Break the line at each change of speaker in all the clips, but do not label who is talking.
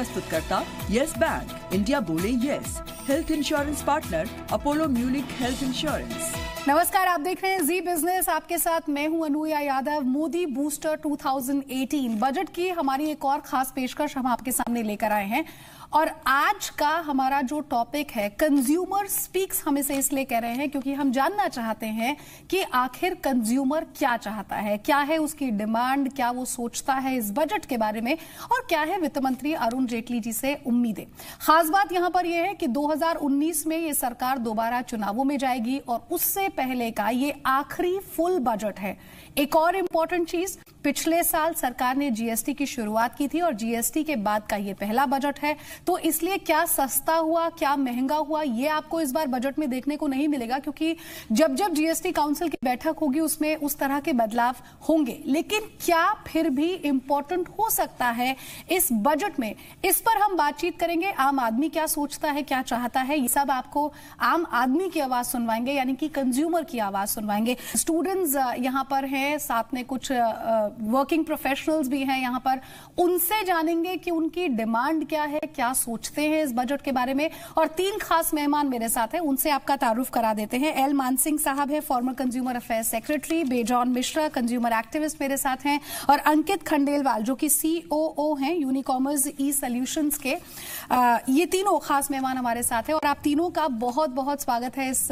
प्रस्तुत करता Yes Bank
India बोले Yes health insurance partner Apollo Munich health insurance नमस्कार आप देख रहे हैं जी बिजनेस आपके साथ मैं हूं अनुया यादव मोदी बूस्टर 2018 बजट की हमारी एक और खास पेशकश हम आपके सामने लेकर आए हैं और आज का हमारा जो टॉपिक है कंज्यूमर स्पीक्स हम इसे इसलिए कह रहे हैं क्योंकि हम जानना चाहते हैं कि आखिर कंज्यूमर क्या चाहता है क्या है उसकी डिमांड क्या वो सोचता है इस बजट के बारे में और क्या है वित्त मंत्री अरुण जेटली जी से उम्मीदें खास बात यहां पर यह है कि 2019 में ये सरकार दोबारा चुनावों में जाएगी और उससे पहले का ये आखिरी फुल बजट है एक और इंपॉर्टेंट चीज पिछले साल सरकार ने जीएसटी की शुरुआत की थी और जीएसटी के बाद का ये पहला बजट है तो इसलिए क्या सस्ता हुआ क्या महंगा हुआ ये आपको इस बार बजट में देखने को नहीं मिलेगा क्योंकि जब जब जीएसटी काउंसिल की बैठक होगी उसमें उस तरह के बदलाव होंगे लेकिन क्या फिर भी इंपॉर्टेंट हो सकता है इस बजट में इस पर हम बातचीत करेंगे आम आदमी क्या सोचता है क्या चाहता है ये सब आपको आम आदमी की आवाज सुनवाएंगे यानी कि कंज्यूमर की आवाज सुनवाएंगे स्टूडेंट्स यहाँ पर हैं साथ में कुछ वर्किंग प्रोफेशनल्स भी हैं यहाँ पर उनसे जानेंगे कि उनकी डिमांड क्या है क्या क्या सोचते हैं इस बजट के बारे में और तीन खास मेहमान मेरे साथ हैं उनसे आपका तारुफ करा देते हैं एल मानसिंह साहब है former consumer affair secretary Bejon Mishra consumer activist मेरे साथ हैं और अंकित खंडेलवाल जो कि सीओओ हैं यूनिकॉमर्स ई सोल्यूशन के आ, ये तीनों खास मेहमान हमारे साथ हैं और आप तीनों का बहुत बहुत स्वागत है इस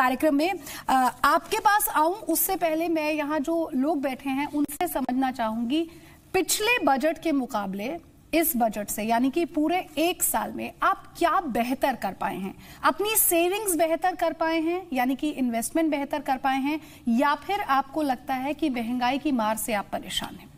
कार्यक्रम में आ, आपके पास आऊं उससे पहले मैं यहाँ जो लोग बैठे हैं उनसे समझना चाहूंगी पिछले बजट के मुकाबले इस बजट से यानी कि पूरे एक साल में आप क्या बेहतर कर पाए हैं अपनी सेविंग्स बेहतर कर पाए हैं यानी कि इन्वेस्टमेंट बेहतर कर पाए हैं या फिर आपको लगता है कि महंगाई की मार से आप परेशान हैं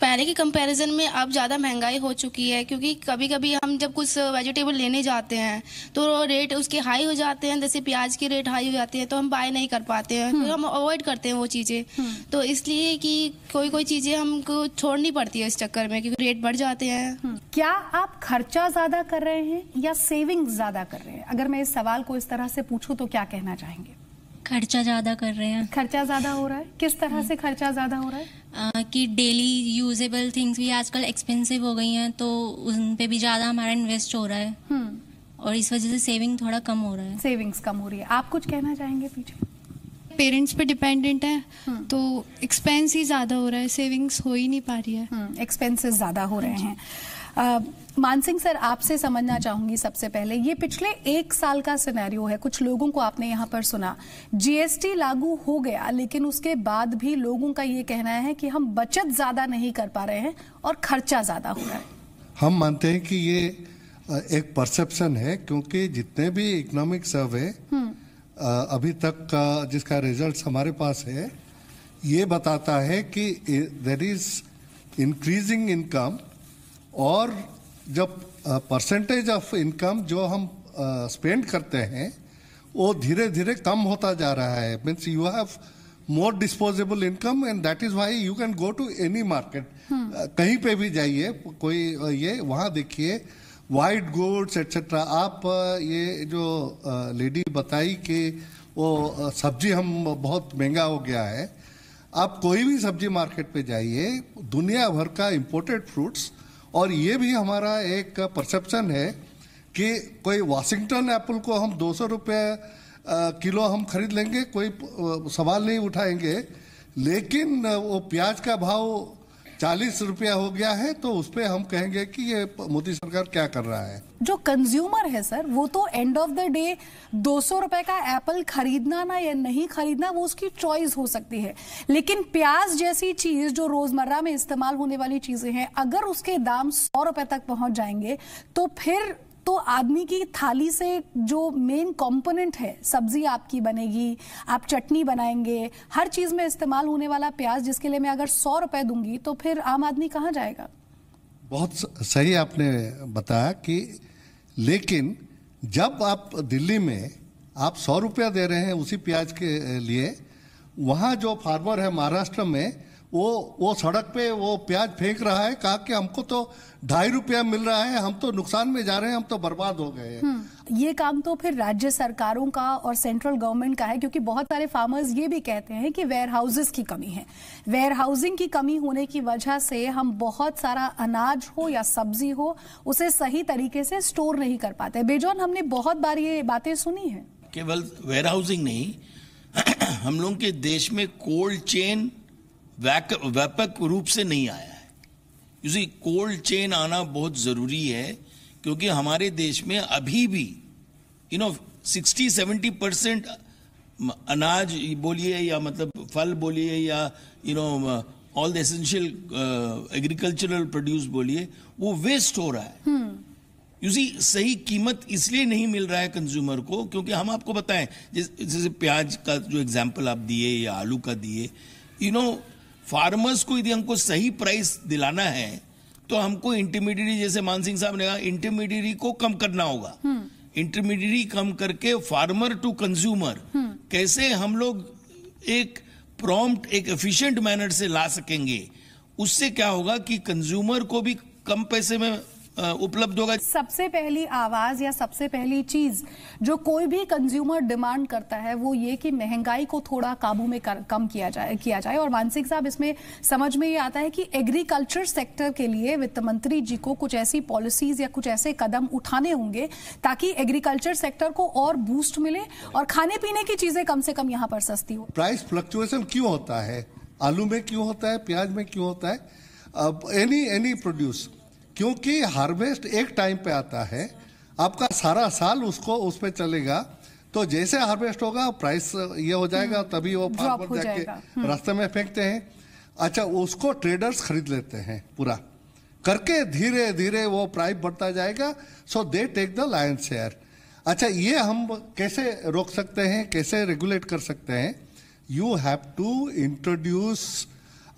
पहले के कंपैरिजन में अब ज़्यादा महंगाई हो चुकी है क्योंकि कभी कभी हम जब कुछ वेजिटेबल लेने जाते हैं तो रेट उसके हाई हो जाते हैं जैसे प्याज के रेट हाई हो जाते हैं तो हम बाय नहीं कर पाते हैं फिर तो हम्म। हम अवॉइड करते हैं वो चीज़ें हम्म। तो इसलिए कि कोई कोई चीज़ें हमको छोड़नी पड़ती है इस चक्कर में क्योंकि रेट बढ़ जाते हैं हम्म। क्या आप खर्चा ज़्यादा कर रहे हैं या सेविंग ज़्यादा कर रहे हैं अगर मैं इस सवाल को इस तरह से पूछूँ तो क्या कहना चाहेंगे खर्चा ज़्यादा कर रहे हैं खर्चा ज़्यादा हो रहा है किस तरह से खर्चा ज़्यादा हो रहा है आ, कि डेली यूजेबल थिंग्स भी आजकल एक्सपेंसिव हो गई हैं तो उन पे भी ज़्यादा हमारा इन्वेस्ट हो रहा है हम्म। और इस वजह से सेविंग थोड़ा कम हो रहा है सेविंग्स कम हो रही है आप कुछ कहना चाहेंगे पीछे पेरेंट्स पे डिपेंडेंट है हम्म। तो एक्सपेंस ही ज़्यादा हो रहा है सेविंग्स हो ही नहीं पा रही है एक्सपेंसेस हम्म, ज़्यादा हो रहे हैं मानसिंह सर आपसे समझना चाहूंगी सबसे पहले ये पिछले एक साल का सिनेरियो है कुछ लोगों को आपने यहाँ पर सुना जीएसटी लागू हो गया लेकिन उसके बाद भी लोगों का ये कहना है कि हम बचत ज्यादा नहीं कर पा रहे हैं और खर्चा ज्यादा हो रहा है
हम मानते हैं कि ये एक परसेप्शन है क्योंकि जितने भी इकोनॉमिक हम्म। सर्वे अभी तक का जिसका रिजल्ट हमारे पास है ये बताता है कि देर इज इंक्रीजिंग इनकम और जब परसेंटेज ऑफ इनकम जो हम स्पेंड करते हैं वो धीरे धीरे कम होता जा रहा है means you have more disposable income and that is why you can go to any market कहीं पे भी जाइए कोई ये वहाँ देखिए वाइट गुड्स एट्सेट्रा आप ये जो लेडी बताई कि वो सब्जी हम बहुत महंगा हो गया है आप कोई भी सब्जी मार्केट पे जाइए दुनिया भर का इम्पोर्टेड फ्रूट्स और ये भी हमारा एक परसेप्शन है कि कोई वाशिंगटन एप्पल को हम दो सौ रुपये किलो हम खरीद लेंगे कोई सवाल नहीं उठाएंगे लेकिन वो प्याज का भाव चालीस रुपया हो गया है तो उसपे हम कहेंगे कि ये मोदी सरकार क्या कर रहा है
जो कंज्यूमर है सर वो तो एंड ऑफ द डे दो सौ रुपए का एप्पल खरीदना ना या नहीं खरीदना वो उसकी चॉइस हो सकती है लेकिन प्याज जैसी चीज जो रोजमर्रा में इस्तेमाल होने वाली चीजें हैं अगर उसके दाम सौ रुपए तक पहुंच जाएंगे तो फिर तो आदमी की थाली से जो मेन कंपोनेंट है सब्जी आपकी बनेगी आप चटनी बनाएंगे हर चीज़ में इस्तेमाल होने वाला प्याज जिसके लिए मैं अगर सौ रुपए दूंगी तो फिर आम आदमी कहाँ जाएगा
बहुत सही आपने बताया कि लेकिन जब आप दिल्ली में आप सौ रुपया दे रहे हैं उसी प्याज के लिए वहाँ जो फार्मर है महाराष्ट्र में वो वो सड़क पे वो प्याज फेंक रहा है कहा कि हमको तो ढाई रुपया मिल रहा है हम तो नुकसान में जा रहे हैं हम तो बर्बाद हो गए
हम्म, ये काम तो फिर राज्य सरकारों का और सेंट्रल गवर्नमेंट का है क्योंकि बहुत सारे फार्मर्स ये भी कहते हैं कि वेयर हाउसेज की कमी है वेयर हाउसिंग की कमी होने की वजह से हम बहुत सारा अनाज हो या सब्जी हो उसे सही तरीके से स्टोर नहीं कर पाते बेजोन हमने बहुत बार ये बातें सुनी है
केवल वेयर हाउसिंग नहीं हम लोग के देश में कोल्ड चेन व्यापक रूप से नहीं आया है इसी कोल्ड चेन आना बहुत ज़रूरी है क्योंकि हमारे देश में अभी भी you know sixty seventy percent अनाज बोलिए या मतलब फल बोलिए या you know all the essential agricultural produce बोलिए वो वेस्ट हो रहा है यूसी हम्म। सही कीमत इसलिए नहीं मिल रहा है कंज्यूमर को क्योंकि हम आपको बताएं जैसे प्याज का जो एग्जाम्पल आप दिए या आलू का दिए यू नो फार्मर्स को यदि हमको सही प्राइस दिलाना है तो हमको इंटरमीडियरी जैसे मानसिंह साहब ने कहा इंटरमीडियरी को कम करना होगा इंटरमीडियरी हम्म। कम करके फार्मर टू कंज्यूमर कैसे हम लोग एक प्रॉम्प्ट एक एफिशिएंट मैनर से ला सकेंगे उससे क्या होगा कि कंज्यूमर को भी कम पैसे में उपलब्ध होगा सबसे
पहली आवाज या सबसे पहली चीज जो कोई भी कंज्यूमर डिमांड करता है वो ये कि महंगाई को थोड़ा काबू में कर, कम किया जाए किया जाए और मानसिक साहब इसमें समझ में ये आता है कि एग्रीकल्चर सेक्टर के लिए वित्त मंत्री जी को कुछ ऐसी पॉलिसीज या कुछ ऐसे कदम उठाने होंगे ताकि एग्रीकल्चर सेक्टर को और बूस्ट मिले और खाने पीने की चीजें कम से कम यहाँ पर सस्ती हो
प्राइस फ्लक्चुएशन क्यों होता है आलू में क्यों होता है प्याज में क्यों होता है एनी एनी प्रोड्यूस क्योंकि हार्वेस्ट एक टाइम पे आता है आपका सारा साल उसको उस पर चलेगा तो जैसे हार्वेस्ट होगा प्राइस ये हो जाएगा हम्म। तभी वो फार्मर जाके हम्म। रास्ते में फेंकते हैं अच्छा उसको ट्रेडर्स खरीद लेते हैं पूरा करके धीरे धीरे वो प्राइस बढ़ता जाएगा so they take the lion share अच्छा ये हम कैसे रोक सकते हैं कैसे रेगुलेट कर सकते हैं you have to introduce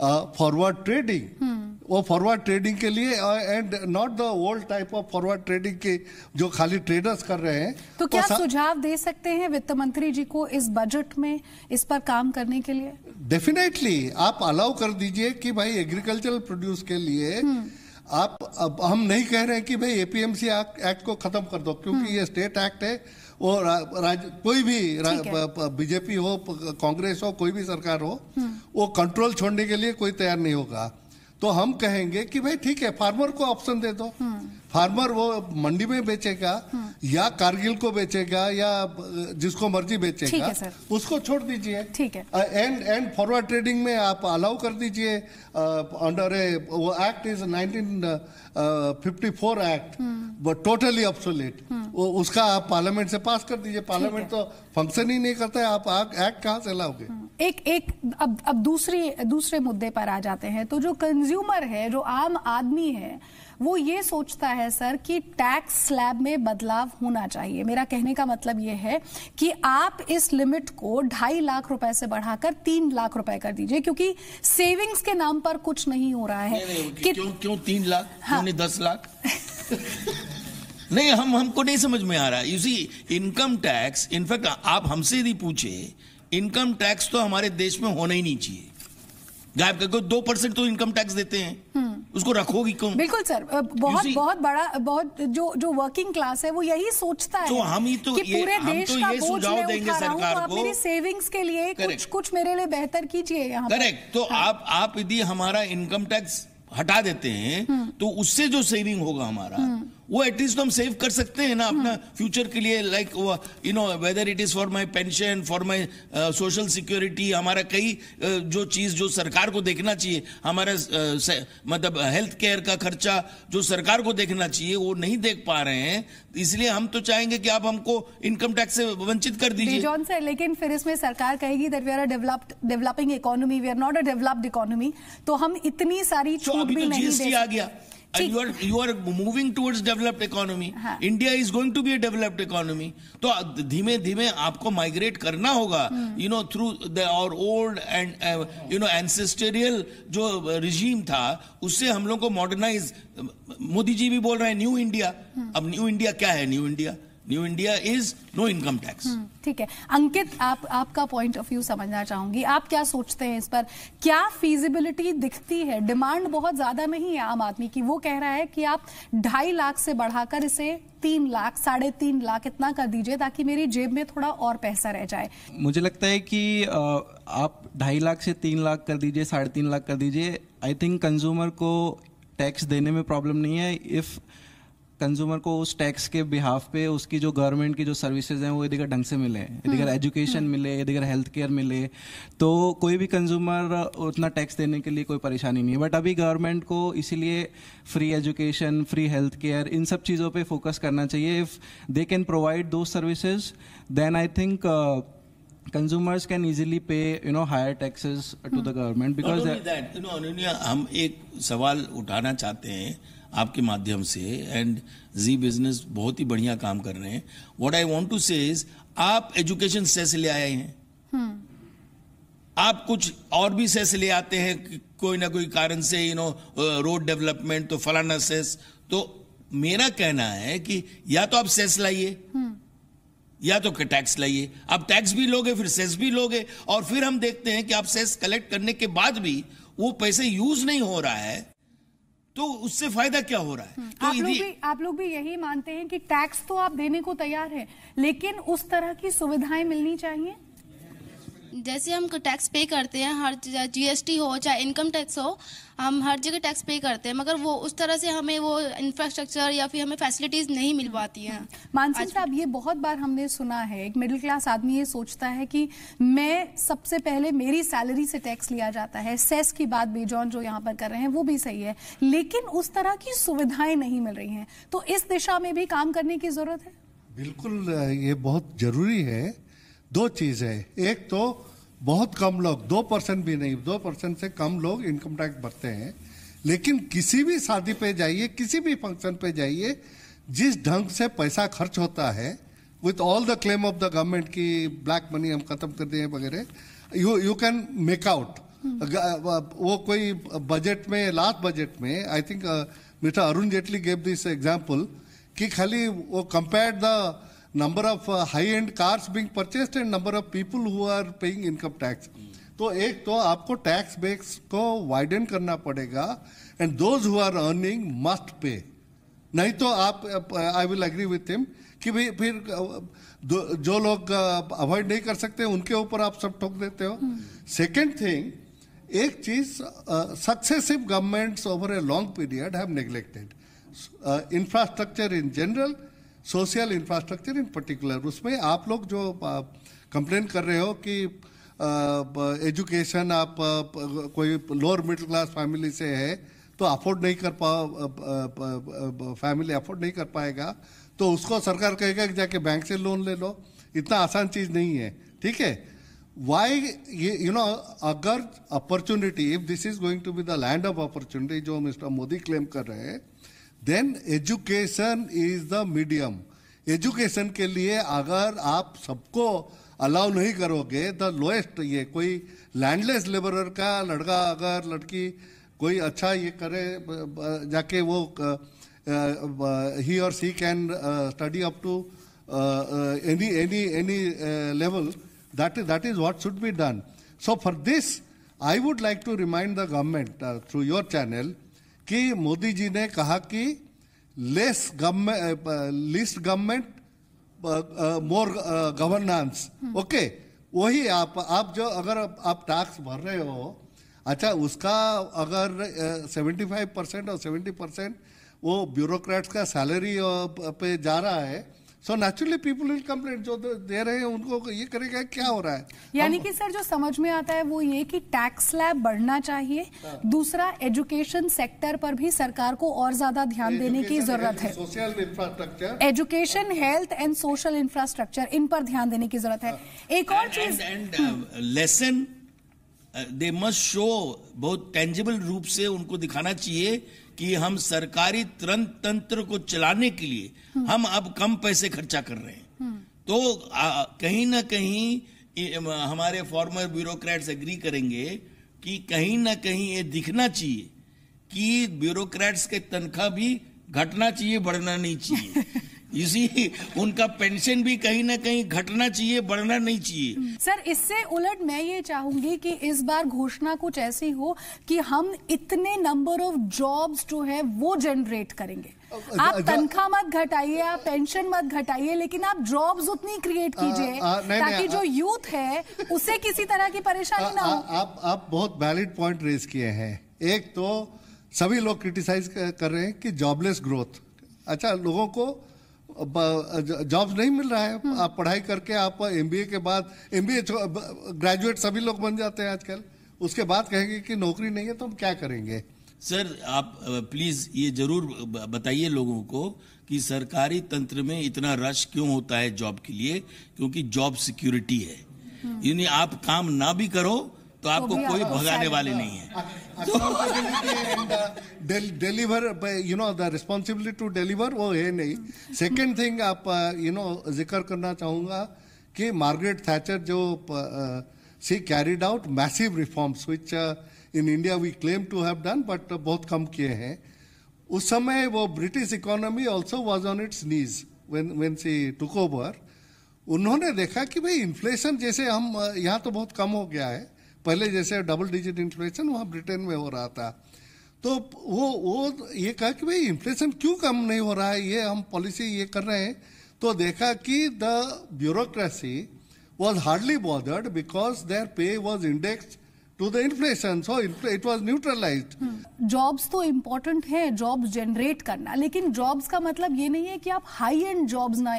forward uh, trading hmm. वो फॉरवर्ड ट्रेडिंग के लिए and not the old type of forward trading के जो खाली ट्रेडर्स कर रहे हैं
तो क्या सुझाव दे सकते हैं वित्त मंत्री जी को इस बजट में इस पर काम करने के लिए
डेफिनेटली आप अलाउ कर दीजिए कि भाई एग्रीकल्चरल प्रोड्यूस के लिए hmm. आप अब हम नहीं कह रहे हैं कि भाई एपीएमसी एक्ट को खत्म कर दो क्योंकि ये स्टेट एक्ट है वो राज्य राज कोई भी बीजेपी हो कांग्रेस हो कोई भी सरकार हो हम्म। वो कंट्रोल छोड़ने के लिए कोई तैयार नहीं होगा तो हम कहेंगे कि भाई ठीक है फार्मर को ऑप्शन दे दो हम्म। फार्मर वो मंडी में बेचेगा हम्म। या कारगिल को बेचेगा या जिसको मर्जी बेचेगा उसको छोड़ दीजिए ठीक है एंड एंड फॉरवर्ड ट्रेडिंग में आप अलाउ कर दीजिए अंडर ए वो act is 1954 act but totally वो उसका आप पार्लियामेंट से पास कर दीजिए पार्लियामेंट तो फंक्शन ही नहीं करता है आप एक्ट कहाँ से लाओगे हम्म।
एक एक अब अब दूसरी दूसरे मुद्दे पर आ जाते हैं तो जो कंज्यूमर है जो आम आदमी है वो ये सोचता है सर कि टैक्स स्लैब में बदलाव होना चाहिए मेरा कहने का मतलब ये है कि आप इस लिमिट को ढाई लाख रुपए से बढ़ाकर तीन लाख रुपए कर दीजिए क्योंकि सेविंग्स के नाम पर कुछ नहीं हो रहा है
नहीं, नहीं, कि... क्यों क्यों तीन लाख हाँ। दस लाख नहीं हम हमको नहीं समझ में आ रहा है यूसी इनकम टैक्स इनफैक्ट आप हमसे यदि पूछे इनकम टैक्स तो हमारे देश में होना ही नहीं चाहिए गायब करके दो परसेंट तो इनकम टैक्स देते हैं हम्म। उसको रखोगी क्यों बिल्कुल
सर बहुत बहुत बड़ा बहुत जो जो वर्किंग क्लास है वो यही सोचता है तो हम ही तो कि पूरे तो ये, देश तो का ये सुझाव देंगे सरकार को मेरी सेविंग्स के लिए कुछ कुछ मेरे लिए बेहतर कीजिए यहाँ करेक्ट
तो हाँ। आप आप यदि हमारा इनकम टैक्स हटा देते हैं हम्म। तो उससे जो सेविंग होगा हमारा हम्म। वो एटलीस्ट तो हम सेव कर सकते हैं ना हम्म। अपना फ्यूचर के लिए like you know whether it is for my pension for my social security हमारा कई uh, जो चीज जो सरकार को देखना चाहिए हमारा uh, मतलब हेल्थ केयर का खर्चा जो सरकार को देखना चाहिए वो नहीं देख पा रहे हैं इसलिए हम तो चाहेंगे कि आप हमको इनकम टैक्स से वंचित कर दीजिए जॉन
सर लेकिन फिर इसमें सरकार कहेगी that we are a developed developing economy we are not a developed economy तो हम इतनी सारी छूट भी तो नहीं दे आ गया
and you are you are moving towards developed economy हाँ. India is going to be a तो धीमे धीमे आपको माइग्रेट करना होगा you know through our old and you know ancestral जो रिजीम था उससे हम लोग को मॉडर्नाइज मोदी जी भी बोल रहे हैं न्यू हम्म। इंडिया अब न्यू इंडिया क्या है new India new India is no income tax
ठीक है अंकित आप आपका पॉइंट ऑफ व्यू समझना चाहूंगी आप क्या सोचते हैं इस पर क्या फीजिबिलिटी दिखती है डिमांड बहुत ज्यादा नहीं है आम आदमी की वो कह रहा है कि आप ढाई लाख से बढ़ाकर इसे तीन लाख साढ़े तीन लाख इतना कर दीजिए ताकि मेरी जेब में थोड़ा और पैसा रह जाए
मुझे लगता है कि आप ढाई लाख से तीन लाख कर दीजिए साढ़े तीन लाख कर दीजिए आई थिंक कंज्यूमर को टैक्स देने में प्रॉब्लम नहीं है इफ़ कंज्यूमर को उस टैक्स के बिहाफ पे उसकी जो गवर्नमेंट की जो सर्विसेज हैं वो यदि ढंग से मिले यदि एजुकेशन हम्म। हम्म। मिले यदि हेल्थ केयर मिले तो कोई भी कंज्यूमर उतना टैक्स देने के लिए कोई परेशानी नहीं है बट अभी गवर्नमेंट को इसीलिए free education free health care इन सब चीज़ों पर फोकस करना चाहिए if they can provide two services then I think consumers can easily pay you know higher taxes to the government because
हम एक सवाल उठाना चाहते हैं आपके माध्यम से एंड जी बिजनेस बहुत ही बढ़िया काम कर रहे हैं what I want to say is आप एजुकेशन सेस ले आए हैं hmm. आप कुछ और भी सेस ले आते हैं कोई ना कोई कारण से यू नो रोड डेवलपमेंट तो फलाना सेस तो मेरा कहना है कि या तो आप सेस लाइए hmm. या तो टैक्स लाइए आप टैक्स भी लोगे फिर सेस भी लोगे और फिर हम देखते हैं कि आप सेस कलेक्ट करने के बाद भी वो पैसे यूज नहीं हो रहा है तो उससे फायदा क्या हो रहा है हम्म, तो आप लोग भी
आप लोग भी यही मानते हैं कि टैक्स तो आप देने को तैयार हैं लेकिन उस तरह की सुविधाएं मिलनी चाहिए जैसे हम टैक्स पे करते हैं हर जीएसटी हो चाहे इनकम टैक्स हो हम हर जगह टैक्स पे करते हैं मगर वो उस तरह से हमें वो इंफ्रास्ट्रक्चर या फिर हमें फैसिलिटीज नहीं मिल पाती हैं मानसिंह साहब ये बहुत बार हमने सुना है एक मिडिल क्लास आदमी ये सोचता है कि मैं सबसे पहले मेरी सैलरी से टैक्स लिया जाता है सेस e की बात बेजॉन जो यहाँ पर कर रहे हैं वो भी सही है लेकिन उस तरह की सुविधाएं नहीं मिल रही हैं तो इस दिशा में भी काम करने की जरूरत है
बिल्कुल ये बहुत जरूरी है दो चीज है एक तो बहुत कम लोग दो परसेंट भी नहीं दो परसेंट से कम लोग इनकम टैक्स भरते हैं लेकिन किसी भी शादी पे जाइए किसी भी फंक्शन पे जाइए जिस ढंग से पैसा खर्च होता है with all the claim of the government की ब्लैक मनी हम खत्म कर दिए वगैरह you you can make out वो कोई बजट में लास्ट बजट में I think Mister Arun Jaitley gave this example कि खाली वो compare the number of high end cars cars purchased and number of people who are paying income tax तो एक तो आपको टैक्स बेस को वाइडन करना पड़ेगा and those who are earning must pay नहीं तो आप I will agree with him कि भाई फिर uh, जो लोग अवॉइड uh, नहीं कर सकते उनके ऊपर आप सब ठोक देते हो सेकेंड हम्म। थिंग एक चीज successive governments over a long period have neglected infrastructure in general social infrastructure in particular उसमें आप लोग जो कंप्लेन कर रहे हो कि एजुकेशन आप कोई लोअर मिडिल क्लास फैमिली से है तो अफोर्ड नहीं कर पा फैमिली अफोर्ड नहीं कर पाएगा तो उसको सरकार कहेगा कि जाके बैंक से लोन ले लो इतना आसान चीज़ नहीं है ठीक है वाई ये यू नो अगर opportunity if this is going to be the land of opportunity जो मिस्टर मोदी क्लेम कर रहे हैं then education is the medium education के लिए अगर आप सबको अलाउ नहीं करोगे द लोएस्ट ये कोई लैंडलेस लेबरर का लड़का अगर लड़की कोई अच्छा ये करे जाके वो ही और she can study up to any any any level that is that is what should be done so for this I would like to remind the government through your channel कि मोदी जी ने कहा कि less government least government more governance okay वही आप आप जो अगर आप टैक्स भर रहे हो अच्छा उसका अगर सेवेंटी फाइव परसेंट और सेवेंटी परसेंट वो ब्यूरोक्रेट्स का सैलरी पे जा रहा है so naturally people will complain जो दे रहे हैं उनको ये करेगा क्या हो रहा है यानी कि
सर जो समझ में आता है वो ये कि टैक्स स्लैब बढ़ना चाहिए हाँ। दूसरा एजुकेशन सेक्टर पर भी सरकार को और ज्यादा ध्यान देने की जरूरत है
social infrastructure
education health and social infrastructure इन पर ध्यान देने की जरूरत है हाँ। एक
और चीज लेसन दे मस्ट शो बहुत टेंजिबल रूप से उनको दिखाना चाहिए कि हम सरकारी तुरंत तंत्र को चलाने के लिए हम अब कम पैसे खर्चा कर रहे हैं तो आ, कहीं ना कहीं हमारे फॉर्मर ब्यूरोक्रेट्स एग्री करेंगे कि कहीं ना कहीं ये दिखना चाहिए कि ब्यूरोक्रेट्स के तनख्वाह भी घटना चाहिए बढ़ना नहीं चाहिए इसी उनका पेंशन भी कहीं ना कहीं घटना चाहिए बढ़ना नहीं चाहिए
सर इससे उलट मैं ये चाहूंगी कि इस बार घोषणा कुछ ऐसी हो कि हम इतने नंबर ऑफ जॉब्स जो है वो जनरेट करेंगे आप तनख्वाह मत घटाइए आप पेंशन मत घटाइए लेकिन आप जॉब्स उतनी क्रिएट कीजिए ताकि जो यूथ है उसे किसी तरह की परेशानी ना हो
आप आप बहुत वैलिड पॉइंट रेज किए हैं एक तो सभी लोग क्रिटिसाइज कर रहे हैं कि जॉबलेस ग्रोथ अच्छा लोगों को जॉब नहीं मिल रहा है आप हम्म। पढ़ाई करके आप एमबीए के बाद एमबीए ग्रेजुएट सभी लोग बन जाते हैं आजकल उसके बाद कहेंगे कि नौकरी नहीं है तो हम क्या करेंगे
सर आप प्लीज ये जरूर बताइए लोगों को कि सरकारी तंत्र में इतना रश क्यों होता है जॉब के लिए क्योंकि जॉब सिक्योरिटी है हम्म। यानी आप काम ना भी करो तो आपको तो कोई भगाने वाले नहीं है
deliver you know the responsibility to deliver वो है नहीं सेकेंड थिंग आप यू uh, नो जिक्र करना चाहूंगा कि मार्गरेट थैचर जो she carried out massive reforms which in India we claim to have done but बहुत कम किए हैं उस समय वो British economy also was on its knees when when she took over उन्होंने देखा कि भाई इन्फ्लेशन जैसे हम uh, यहाँ तो बहुत कम हो गया है पहले जैसे डबल डिजिट इन्फ्लेशन वहाँ ब्रिटेन में हो रहा था तो वो वो ये कहा कि भाई इन्फ्लेशन क्यों कम नहीं हो रहा है ये हम पॉलिसी ये कर रहे हैं तो देखा कि the bureaucracy was hardly bothered because their pay was indexed to the inflation so it was neutralised
jobs तो इम्पोर्टेंट है जॉब्स जनरेट करना लेकिन जॉब्स का मतलब ये नहीं है कि आप हाई एंड जॉब्स ना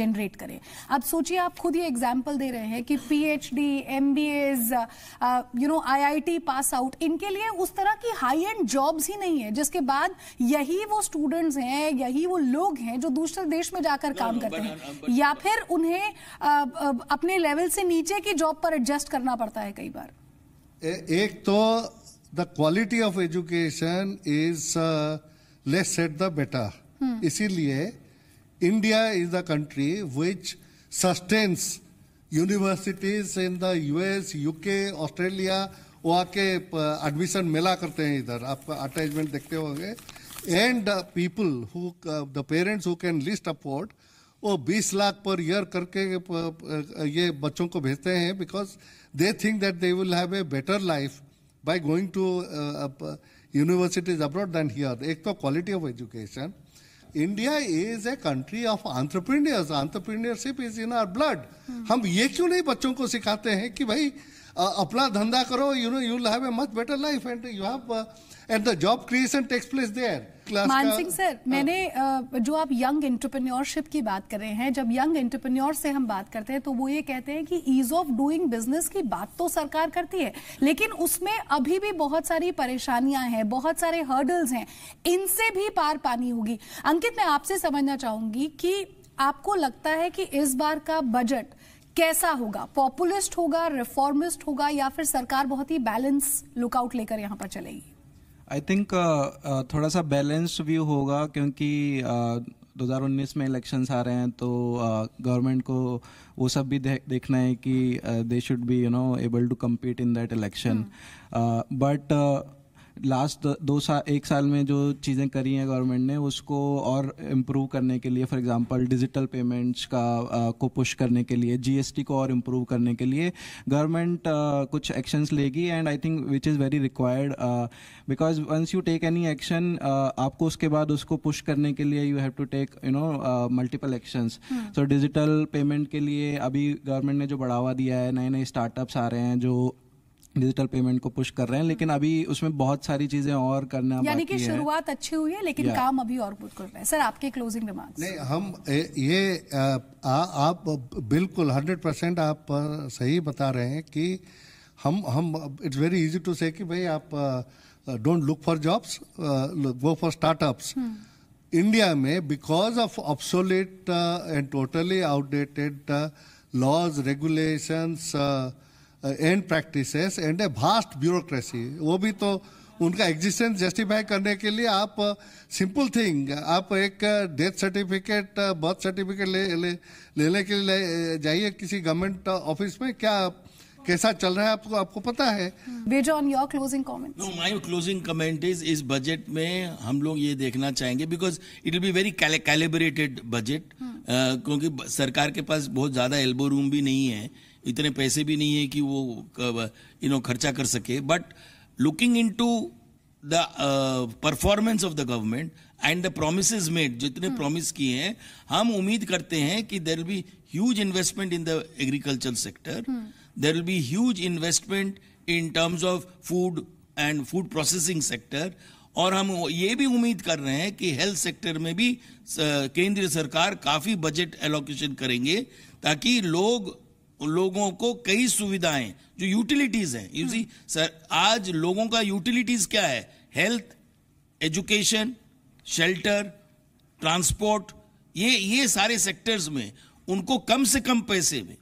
जनरेट करें आप सोचिए आप खुद ये एग्जाम्पल दे रहे हैं कि PhD MBAs you know IIT pass out इनके लिए उस तरह की हाई एंड जॉब्स ही नहीं है जिसके बाद यही वो स्टूडेंट्स हैं यही वो लोग हैं जो दूसरे देश में जाकर no, काम no, करते हैं या फिर उन्हें अपने लेवल से नीचे की जॉब पर एडजस्ट करना पड़ता है कई बार
एक तो the quality of education is less said the better इसीलिए India is the country which sustains universities in the US UK Australia वो आके एडमिशन मिला करते हैं इधर आप अटैचमेंट देखते होंगे and people who the parents who can least afford वो 20 लाख पर ईयर करके ये बच्चों को भेजते हैं because they think that they will have a better life by going to universities abroad than here एक तो quality of education India is a country of entrepreneurs entrepreneurship is in our blood हम ये क्यों नहीं बच्चों को सिखाते हैं कि भाई Uh, अपना धंधा करो you know you have a much better life and you have and the job creation takes place there Maan Singh sir हाँ। मैंने
uh, जो आप यंग एंटरप्रेन्योरशिप की बात कर रहे हैं जब यंग एंटरप्रेन्योर से हम बात करते हैं तो वो ये कहते हैं कि ईज ऑफ डूइंग बिजनेस की बात तो सरकार करती है लेकिन उसमें अभी भी बहुत सारी परेशानियां हैं बहुत सारे हर्डल्स हैं इनसे भी पार पानी होगी अंकित मैं आपसे समझना चाहूंगी कि आपको लगता है कि इस बार का बजट कैसा होगा पॉपुलिस्ट होगा रिफॉर्मिस्ट होगा या फिर सरकार बहुत ही बैलेंस लुकआउट लेकर यहाँ पर चलेगी
आई थिंक uh, uh, थोड़ा सा बैलेंस्ड व्यू होगा क्योंकि uh, 2019 में इलेक्शंस आ रहे हैं तो गवर्नमेंट uh, को वो सब भी दे, देखना है कि they should be you know able to compete in that election but last दो साल एक साल में जो चीज़ें करी हैं गवर्नमेंट ने उसको और इम्प्रूव करने के लिए फॉर एग्जांपल डिजिटल पेमेंट्स का आ, को पुश करने के लिए जीएसटी को और इम्प्रूव करने के लिए गवर्नमेंट कुछ एक्शंस लेगी and I think which is very required because once you take any action आपको उसके बाद उसको पुश करने के लिए you have to take you know multiple actions so digital payment के लिए अभी गवर्नमेंट ने जो बढ़ावा दिया है नए नए स्टार्टअप्स आ रहे हैं जो डिजिटल पेमेंट को पुश कर रहे हैं हम्म। लेकिन अभी उसमें बहुत सारी चीजें और करना यानी कि शुरुआत
अच्छी हुई है लेकिन काम अभी और कर रहे हैं सर आपके क्लोजिंग रिमार्क नहीं
हम ये
आ, आप बिल्कुल हंड्रेड परसेंट आप सही बता रहे हैं कि हम हम इट्स वेरी इजी टू से कि भाई आप don't look for jobs go for startups India में because of obsolete and totally outdated laws regulations and practices and a vast bureaucracy वो भी तो उनका एग्जिस्टेंस जस्टिफाई करने के लिए आप सिंपल uh, थिंग आप एक डेथ सर्टिफिकेट बर्थ सर्टिफिकेट ले, ले लेने के लिए uh, जाइए किसी गवर्नमेंट ऑफिस uh, में क्या कैसा चल रहा है आपको
आपको पता है on your closing
no my closing comment is इस बजट में हम लोग ये देखना चाहेंगे because it will be very calibrated budget क्योंकि सरकार के पास बहुत ज्यादा एल्बो रूम भी नहीं है इतने पैसे भी नहीं है कि वो यू नो खर्चा कर सके but looking into the performance of the government and the promise made जितने प्रोमिस हम्म। किए हैं हम उम्मीद करते हैं कि there be huge investment in the agriculture sector there will be huge investment in terms of food and food processing sector और हम ये भी उम्मीद कर रहे हैं कि हेल्थ सेक्टर में भी uh, केंद्र सरकार काफी बजट एलोकेशन करेंगे ताकि लोग लोगों को कई सुविधाएं जो यूटिलिटीज हैं यू सी सर आज लोगों का यूटिलिटीज क्या है हेल्थ एजुकेशन शेल्टर ट्रांसपोर्ट ये ये सारे सेक्टर्स में उनको कम से कम पैसे में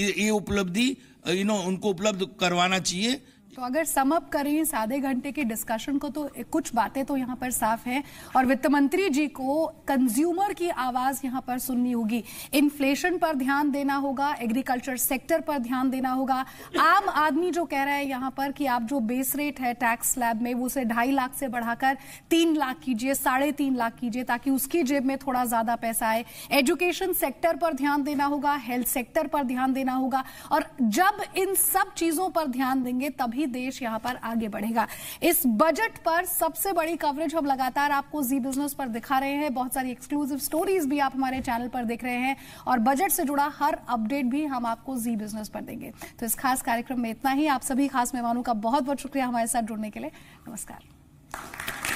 ये उपलब्धि यू नो उनको उपलब्ध करवाना चाहिए
तो अगर समअप करें इस आधे घंटे के डिस्कशन को तो कुछ बातें तो यहाँ पर साफ हैं और वित्त मंत्री जी को कंज्यूमर की आवाज यहाँ पर सुननी होगी इन्फ्लेशन पर ध्यान देना होगा एग्रीकल्चर सेक्टर पर ध्यान देना होगा आम आदमी जो कह रहा है यहाँ पर कि आप जो बेस रेट है टैक्स स्लैब में वो उसे ढाई लाख से बढ़ाकर तीन लाख कीजिए साढ़े तीन लाख कीजिए ताकि उसकी जेब में थोड़ा ज्यादा पैसा आए एजुकेशन सेक्टर पर ध्यान देना होगा हेल्थ सेक्टर पर ध्यान देना होगा और जब इन सब चीजों पर ध्यान देंगे तभी देश यहां पर आगे बढ़ेगा इस बजट पर सबसे बड़ी कवरेज हम लगातार आपको जी बिजनेस पर दिखा रहे हैं बहुत सारी एक्सक्लूसिव स्टोरीज भी आप हमारे चैनल पर देख रहे हैं और बजट से जुड़ा हर अपडेट भी हम आपको जी बिजनेस पर देंगे तो इस खास कार्यक्रम में इतना ही आप सभी खास मेहमानों का बहुत बहुत शुक्रिया हमारे साथ जुड़ने के लिए नमस्कार